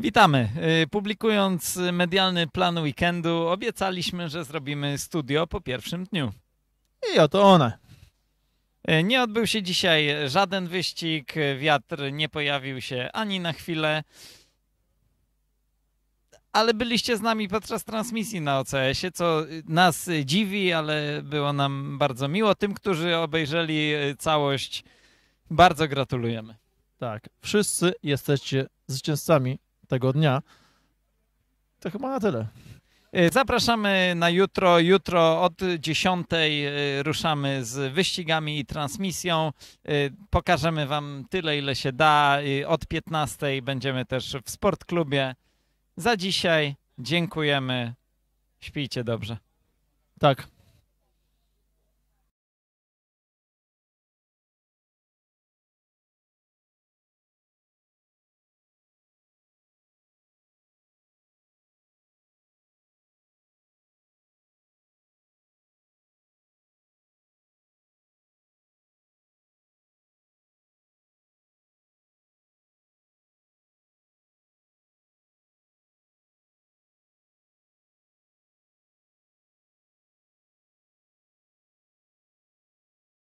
Witamy. Y, publikując medialny plan weekendu, obiecaliśmy, że zrobimy studio po pierwszym dniu. I oto one. Y, nie odbył się dzisiaj żaden wyścig, wiatr nie pojawił się ani na chwilę, ale byliście z nami podczas transmisji na OCS-ie, co nas dziwi, ale było nam bardzo miło. Tym, którzy obejrzeli całość, bardzo gratulujemy. Tak, wszyscy jesteście zwycięzcami tego dnia. To chyba na tyle. E, zapraszamy na jutro. Jutro od 10 e, ruszamy z wyścigami i transmisją. E, pokażemy Wam tyle, ile się da. Od 15 będziemy też w sportklubie. Za dzisiaj dziękujemy. Śpijcie dobrze. Tak.